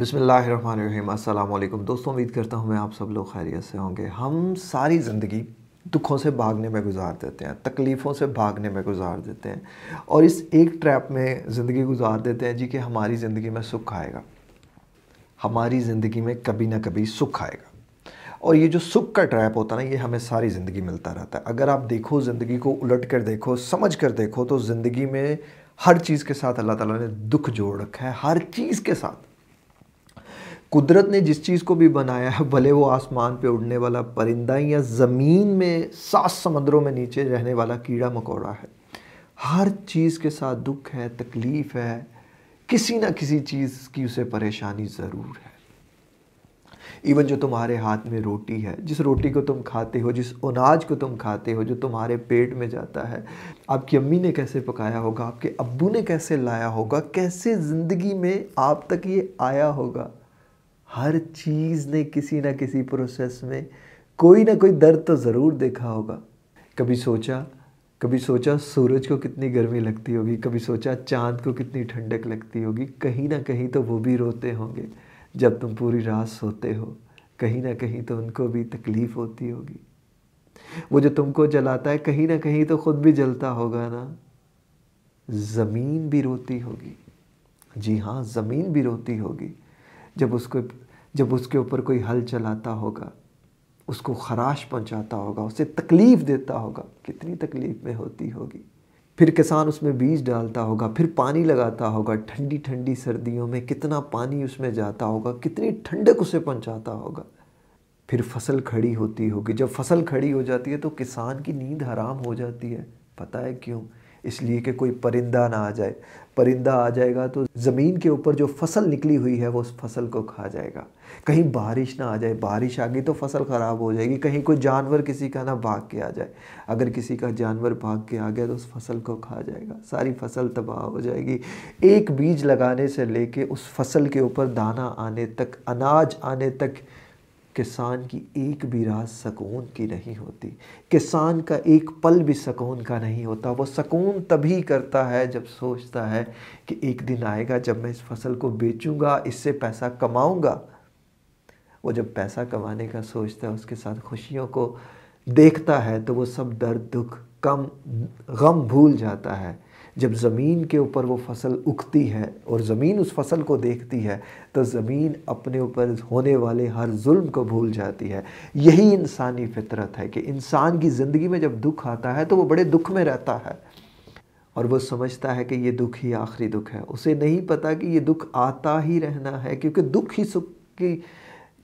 बिसमीम अल्लाम दोस्तों उम्मीद करता हूँ मैं आप सब लोग खैरियत से होंगे हम सारी ज़िंदगी दुखों से भागने में गुजार देते हैं तकलीफ़ों से भागने में गुजार देते हैं और इस एक ट्रैप में ज़िंदगी गुजार देते हैं जी कि हमारी ज़िंदगी में सुख आएगा हमारी ज़िंदगी में कभी ना कभी सुख आएगा और ये जो सुख का ट्रैप होता है ना ये हमें सारी ज़िंदगी मिलता रहता है अगर आप देखो ज़िंदगी को उलट कर देखो समझ कर देखो तो ज़िंदगी में हर चीज़ के साथ अल्लाह ताला ने दुख जोड़ रखा है हर चीज़ के साथ कुदरत ने जिस चीज़ को भी बनाया है भले वो आसमान पे उड़ने वाला परिंदा या ज़मीन में सात समंदरों में नीचे रहने वाला कीड़ा मकोड़ा है हर चीज़ के साथ दुख है तकलीफ़ है किसी ना किसी चीज़ की उसे परेशानी ज़रूर है इवन जो तुम्हारे हाथ में रोटी है जिस रोटी को तुम खाते हो जिस अनाज को तुम खाते हो जो तुम्हारे पेट में जाता है आपकी अम्मी ने कैसे पकाया होगा आपके अब्बू ने कैसे लाया होगा कैसे ज़िंदगी में आप तक ये आया होगा हर चीज़ ने किसी ना किसी प्रोसेस में कोई ना कोई दर्द तो ज़रूर देखा होगा कभी सोचा कभी सोचा सूरज को कितनी गर्मी लगती होगी कभी सोचा चांद को कितनी ठंडक लगती होगी कहीं ना कहीं तो वो भी रोते होंगे जब तुम पूरी रात सोते हो कहीं ना कहीं तो उनको भी तकलीफ़ होती होगी वो जो तुमको जलाता है कहीं ना कहीं तो ख़ुद भी जलता होगा ना ज़मीन भी रोती होगी जी हाँ ज़मीन भी रोती होगी जब उसको जब उसके ऊपर कोई हल चलाता होगा उसको खराश पहुंचाता होगा उसे तकलीफ़ देता होगा कितनी तकलीफ़ में होती होगी फिर किसान उसमें बीज डालता होगा फिर पानी लगाता होगा ठंडी ठंडी सर्दियों में कितना पानी उसमें जाता होगा कितनी ठंडक उसे पहुंचाता होगा फिर फसल खड़ी होती होगी जब फसल खड़ी हो जाती है तो किसान की नींद हराम हो जाती है पता है क्यों इसलिए कि कोई परिंदा ना आ जाए परिंदा आ जाएगा तो ज़मीन के ऊपर जो फसल निकली हुई है वो उस फसल को खा जाएगा कहीं बारिश ना आ जाए बारिश आ गई तो फसल ख़राब हो जाएगी कहीं कोई जानवर किसी का ना भाग के आ जाए अगर किसी का जानवर भाग के आ गया तो उस फसल को खा जाएगा सारी फसल तबाह हो जाएगी एक बीज लगाने से लेके उस फसल के ऊपर दाना आने तक अनाज आने तक किसान की एक भी रात सकून की नहीं होती किसान का एक पल भी सकून का नहीं होता वो सकून तभी करता है जब सोचता है कि एक दिन आएगा जब मैं इस फसल को बेचूंगा इससे पैसा कमाऊंगा वो जब पैसा कमाने का सोचता है उसके साथ खुशियों को देखता है तो वो सब दर्द दुख कम गम भूल जाता है जब ज़मीन के ऊपर वो फसल उगती है और ज़मीन उस फसल को देखती है तो ज़मीन अपने ऊपर होने वाले हर जुल्म को भूल जाती है यही इंसानी फितरत है कि इंसान की ज़िंदगी में जब दुख आता है तो वो बड़े दुख में रहता है और वो समझता है कि ये दुख ही आखिरी दुख है उसे नहीं पता कि ये दुख आता ही रहना है क्योंकि दुख ही सुख की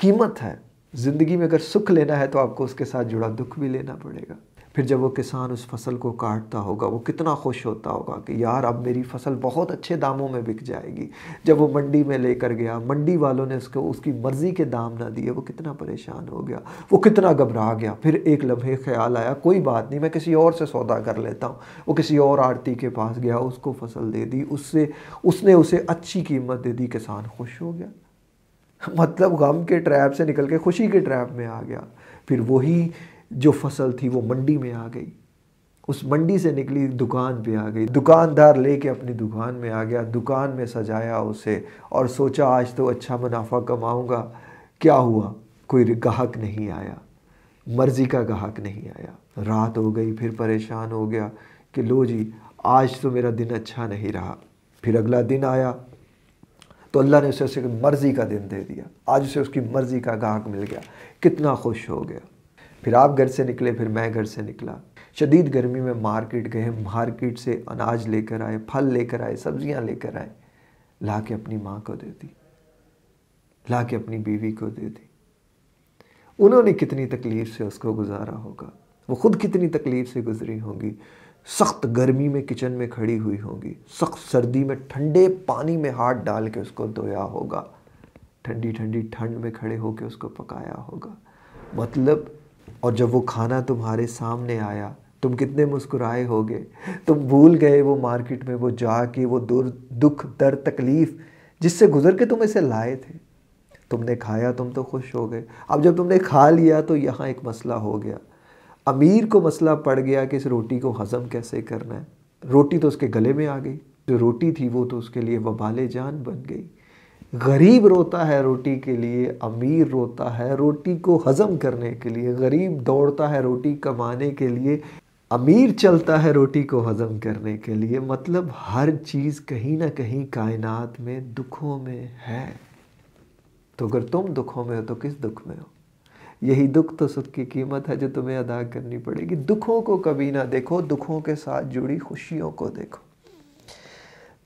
कीमत है ज़िंदगी में अगर सुख लेना है तो आपको उसके साथ जुड़ा दुख भी लेना पड़ेगा फिर जब वो किसान उस फसल को काटता होगा वो कितना खुश होता होगा कि यार अब मेरी फसल बहुत अच्छे दामों में बिक जाएगी जब वो मंडी में लेकर गया मंडी वालों ने उसको उसकी मर्ज़ी के दाम ना दिए वो कितना परेशान हो गया वो कितना घबरा गया फिर एक लम्हे ख्याल आया कोई बात नहीं मैं किसी और से सौदा कर लेता हूँ वो किसी और आड़ती के पास गया उसको फसल दे दी उससे उसने उसे अच्छी कीमत दे दी किसान खुश हो गया मतलब गम के ट्रैप से निकल के खुशी के ट्रैप में आ गया फिर वही जो फसल थी वो मंडी में आ गई उस मंडी से निकली दुकान पे आ गई दुकानदार लेके अपनी दुकान में आ गया दुकान में सजाया उसे और सोचा आज तो अच्छा मुनाफा कमाऊंगा क्या हुआ कोई गाहक नहीं आया मर्जी का गाहक नहीं आया रात हो गई फिर परेशान हो गया कि लो जी आज तो मेरा दिन अच्छा नहीं रहा फिर अगला दिन आया तो अल्लाह ने उसे उसे मर्ज़ी का दिन दे दिया आज उसे उसकी मर्ज़ी का गाहक मिल गया कितना खुश हो गया फिर आप घर से निकले फिर मैं घर से निकला शदीद गर्मी में मार्केट गए मार्केट से अनाज लेकर आए फल लेकर आए सब्जियां लेकर आए ला के अपनी माँ को दे दी ला के अपनी बीवी को दे दी उन्होंने कितनी तकलीफ से उसको गुजारा होगा वो खुद कितनी तकलीफ से गुजरी होंगी सख्त गर्मी में किचन में खड़ी हुई होगी सख्त सर्दी में ठंडे पानी में हाथ डाल के उसको धोया होगा ठंडी ठंडी ठंड में खड़े होकर उसको पकाया होगा मतलब और जब वो खाना तुम्हारे सामने आया तुम कितने मुस्कुराए होगे तुम भूल गए वो मार्केट में वो जाके वो दुर दुख दर्द तकलीफ़ जिससे गुजर के तुम इसे लाए थे तुमने खाया तुम तो खुश हो गए अब जब तुमने खा लिया तो यहाँ एक मसला हो गया अमीर को मसला पड़ गया कि इस रोटी को हज़म कैसे करना है रोटी तो उसके गले में आ गई जो रोटी थी वो तो उसके लिए वबाल जान बन गई गरीब रोता है रोटी के लिए अमीर रोता है रोटी को हज़म करने के लिए गरीब दौड़ता है रोटी कमाने के लिए अमीर चलता है रोटी को हज़म करने के लिए मतलब हर चीज़ कहीं ना कहीं कायनात में दुखों में है तो अगर तुम दुखों में हो तो किस दुख में हो यही दुख तो सुख की कीमत है जो तुम्हें अदा करनी पड़ेगी दुखों को कभी ना देखो दुखों के साथ जुड़ी खुशियों को देखो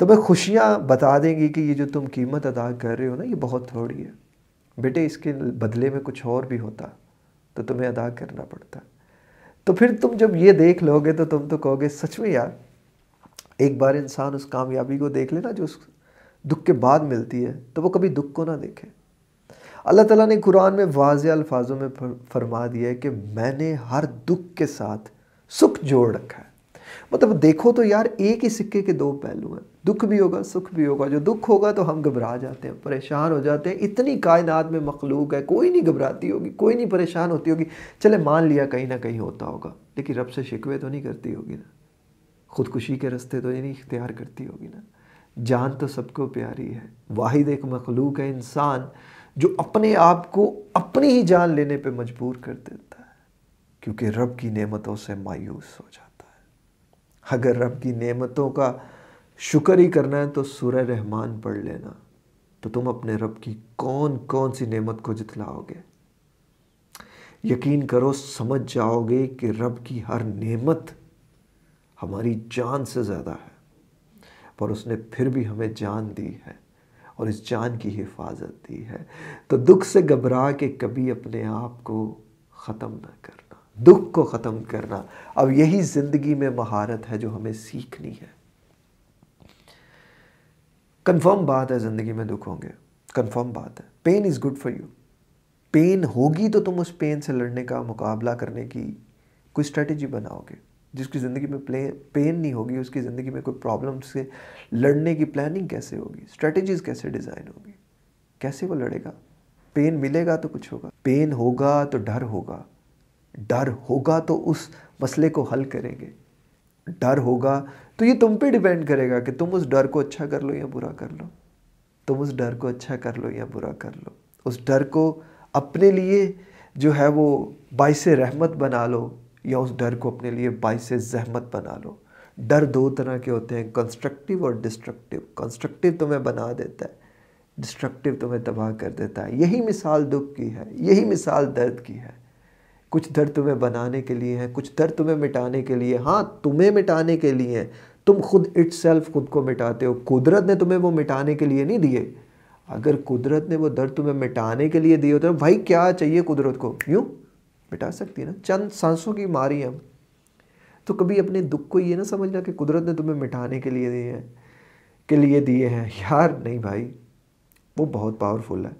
तो मैं खुशियाँ बता देंगी कि ये जो तुम कीमत अदा कर रहे हो ना ये बहुत थोड़ी है बेटे इसके बदले में कुछ और भी होता तो तुम्हें अदा करना पड़ता तो फिर तुम जब ये देख लोगे तो तुम तो कहोगे सच में यार एक बार इंसान उस कामयाबी को देख लेना जो उस दुख के बाद मिलती है तो वो कभी दुख को ना देखे अल्लाह ताला ने कुरान में वाज अल्फाजों में फरमा दिया है कि मैंने हर दुख के साथ सुख जोड़ रखा है मतलब देखो तो यार एक ही सिक्के के दो पहलू हैं दुख भी होगा सुख भी होगा जो दुख होगा तो हम घबरा जाते हैं परेशान हो जाते हैं इतनी कायनात में मखलूक है कोई नहीं घबराती होगी कोई नहीं परेशान होती होगी चले मान लिया कहीं ना कहीं होता होगा लेकिन रब से शिकवे तो नहीं करती होगी ना खुदकुशी के रस्ते तो नहीं इख्तियार करती होगी ना जान तो सबको प्यारी है वाहिद एक मखलूक है इंसान जो अपने आप को अपनी ही जान लेने पर मजबूर कर देता है क्योंकि रब की नेमतों से मायूस हो जाता अगर रब की नेमतों का शुक्र ही करना है तो सूर्य रहमान पढ़ लेना तो तुम अपने रब की कौन कौन सी नेमत को जितलाओगे यकीन करो समझ जाओगे कि रब की हर नेमत हमारी जान से ज़्यादा है पर उसने फिर भी हमें जान दी है और इस जान की हिफाजत दी है तो दुख से घबरा के कभी अपने आप को ख़त्म ना कर दुख को ख़त्म करना अब यही ज़िंदगी में महारत है जो हमें सीखनी है कन्फर्म बात है ज़िंदगी में दुख होंगे कन्फर्म बात है pain is good for you pain होगी तो तुम उस पेन से लड़ने का मुकाबला करने की कोई स्ट्रेटजी बनाओगे जिसकी ज़िंदगी में प्ले पेन नहीं होगी उसकी ज़िंदगी में कोई प्रॉब्लम से लड़ने की प्लानिंग कैसे होगी स्ट्रेटजीज कैसे डिज़ाइन होगी कैसे वो लड़ेगा पेन मिलेगा तो कुछ होगा पेन होगा तो डर होगा डर होगा तो उस मसले को हल करेंगे डर होगा तो ये तुम पे डिपेंड करेगा कि तुम उस डर को अच्छा कर लो या बुरा कर लो तुम उस डर को अच्छा कर लो या बुरा कर लो उस डर को अपने लिए जो है वो बाईस रहमत बना लो या उस डर को अपने लिए बाईस जहमत बना लो डर दो तरह के होते हैं कंस्ट्रक्टिव और डिस्ट्रक्टिव कंस्ट्रक्टिव तुम्हें बना देता है डिस्ट्रक्टिव तुम्हें तबाह कर देता है यही मिसाल दुख की है यही मिसाल दर्द की है कुछ दर्द तुम्हें बनाने के लिए हैं कुछ दर्द तुम्हें मिटाने के लिए हाँ तुम्हें मिटाने के लिए हैं तुम खुद सेल्फ खुद को मिटाते हो कुदरत ने तुम्हें वो मिटाने के लिए नहीं दिए अगर कुदरत ने वो दर्द तुम्हें मिटाने के लिए दिए होते भाई क्या चाहिए कुदरत को यूँ मिटा सकती है ना चंद सांसों की मारी हम तो कभी अपने दुख को ये ना समझना कि कुदरत ने तुम्हें मिटाने के लिए दिए हैं के लिए दिए हैं यार नहीं भाई वो बहुत पावरफुल है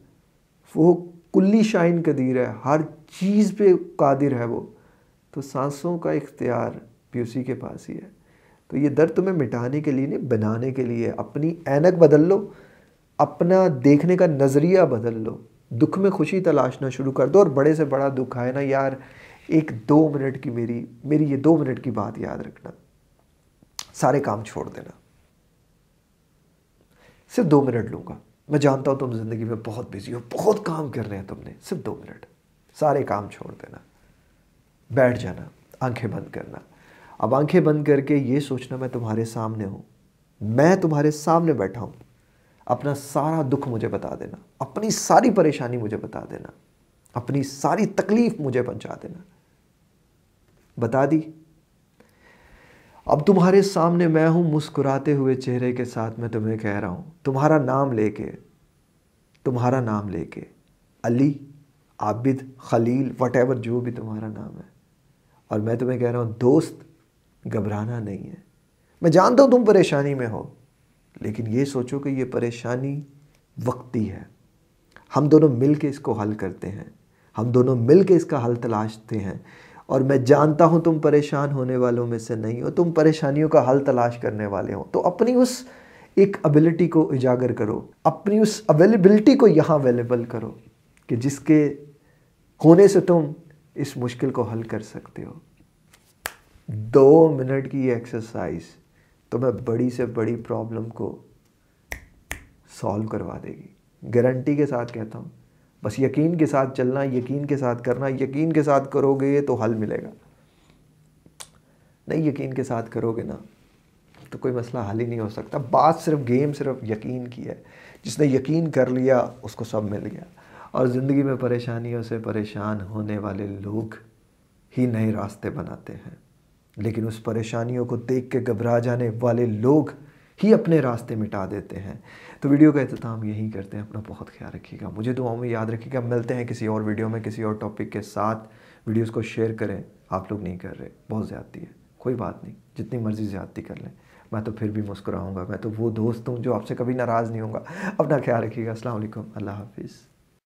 वो कुल्ली शाहीन कदीर है हर चीज़ पे कादिर है वो तो सांसों का इख्तियार भी उसी के पास ही है तो ये दर्द तुम्हें मिटाने के लिए नहीं बनाने के लिए अपनी ऐनक बदल लो अपना देखने का नज़रिया बदल लो दुख में खुशी तलाशना शुरू कर दो और बड़े से बड़ा दुख आए ना यार एक दो मिनट की मेरी मेरी ये दो मिनट की बात याद रखना सारे काम छोड़ देना सिर्फ दो मिनट लूँगा मैं जानता हूँ तुम ज़िंदगी में बहुत बिजी हो बहुत काम कर रहे हैं तुमने सिर्फ दो मिनट सारे काम छोड़ देना बैठ जाना आंखें बंद करना अब आंखें बंद करके ये सोचना मैं तुम्हारे सामने हूँ मैं तुम्हारे सामने बैठा हूँ अपना सारा दुख मुझे बता देना अपनी सारी परेशानी मुझे बता देना अपनी सारी तकलीफ़ मुझे पहुँचा देना बता दी अब तुम्हारे सामने मैं हूँ मुस्कुराते हुए चेहरे के साथ मैं तुम्हें कह रहा हूँ तुम्हारा नाम लेके तुम्हारा नाम लेके अली आबिद खलील वट जो भी तुम्हारा नाम है और मैं तुम्हें कह रहा हूँ दोस्त घबराना नहीं है मैं जानता हूँ तुम परेशानी में हो लेकिन ये सोचो कि ये परेशानी वक्ती है हम दोनों मिल के इसको हल करते हैं हम दोनों मिल के इसका हल तलाशते हैं और मैं जानता हूँ तुम परेशान होने वालों में से नहीं हो तुम परेशानियों का हल तलाश करने वाले हो तो अपनी उस एक अबिलिटी को उजागर करो अपनी उस अवेलेबिलिटी को यहाँ अवेलेबल करो कि जिसके होने से तुम इस मुश्किल को हल कर सकते हो दो मिनट की एक्सरसाइज तुम्हें तो बड़ी से बड़ी प्रॉब्लम को सॉल्व करवा देगी गारंटी के साथ कहता हूँ बस यकीन के साथ चलना यकीन के साथ करना यकीन के साथ करोगे तो हल मिलेगा नहीं यकीन के साथ करोगे ना तो कोई मसला हल ही नहीं हो सकता बात सिर्फ गेम सिर्फ यकीन की है जिसने यकीन कर लिया उसको सब मिल गया और ज़िंदगी में परेशानियों से परेशान होने वाले लोग ही नए रास्ते बनाते हैं लेकिन उस परेशानियों को देख के घबरा जाने वाले लोग ही अपने रास्ते मिटा देते हैं तो वीडियो का अहतमाम यही करते हैं अपना बहुत ख्याल रखिएगा मुझे दुआओं में याद रखिएगा मिलते हैं किसी और वीडियो में किसी और टॉपिक के साथ वीडियोज़ को शेयर करें आप लोग नहीं कर रहे बहुत ज़्यादती है कोई बात नहीं जितनी मर्ज़ी ज़्यादती कर लें मैं तो फिर भी मुस्कुराऊंगा मैं तो वो दोस्त हूँ जो आपसे कभी नाराज़ नहीं होगा अपना ख्याल रखिएगा असल अल्लाह हाफिज़